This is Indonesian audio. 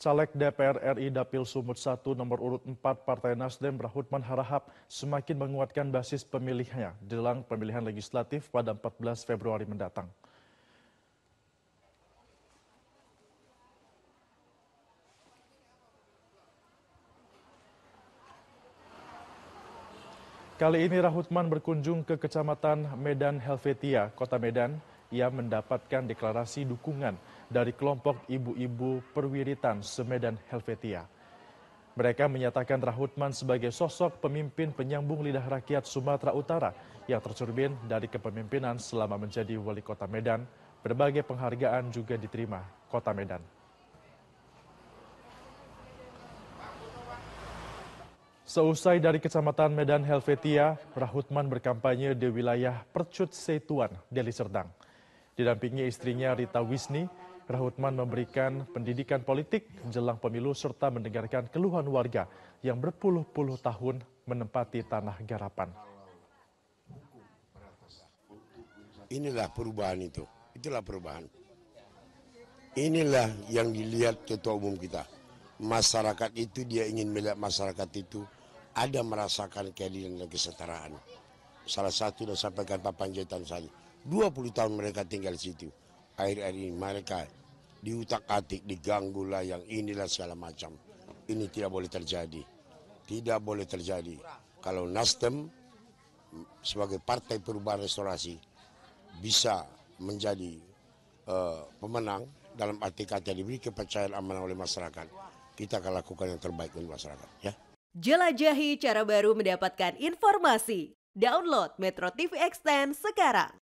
Caleg DPR RI Dapil Sumut 1 nomor urut 4 Partai Nasdem Rahutman Harahap semakin menguatkan basis pemilihnya jelang pemilihan legislatif pada 14 Februari mendatang. Kali ini Rahutman berkunjung ke Kecamatan Medan Helvetia, Kota Medan, ia mendapatkan deklarasi dukungan dari kelompok ibu-ibu perwiritan Semedan Helvetia. Mereka menyatakan Rahutman sebagai sosok pemimpin penyambung lidah rakyat Sumatera Utara yang tercermin dari kepemimpinan selama menjadi wali kota Medan. Berbagai penghargaan juga diterima kota Medan. Seusai dari Kecamatan Medan Helvetia, Rahutman berkampanye di wilayah Percut Setuan, Deli Serdang. Didampingi istrinya Rita Wisni, Rahutman memberikan pendidikan politik jelang pemilu serta mendengarkan keluhan warga yang berpuluh-puluh tahun menempati tanah garapan. Inilah perubahan itu. Itulah perubahan. Inilah yang dilihat ketua umum kita. Masyarakat itu dia ingin melihat masyarakat itu ada merasakan keadilan dan kesetaraan. Salah satu yang sampaikan Pak Panjaitan saya, 20 tahun mereka tinggal di situ. Akhir-akhir ini mereka diutak-atik, diganggu lah yang inilah segala macam. Ini tidak boleh terjadi. Tidak boleh terjadi. Kalau Nasdem sebagai partai perubahan restorasi bisa menjadi uh, pemenang dalam arti kata diberi kepercayaan amanah oleh masyarakat. Kita akan lakukan yang terbaik untuk masyarakat. Ya. Jelajahi cara baru mendapatkan informasi. Download Metro TV Extend sekarang.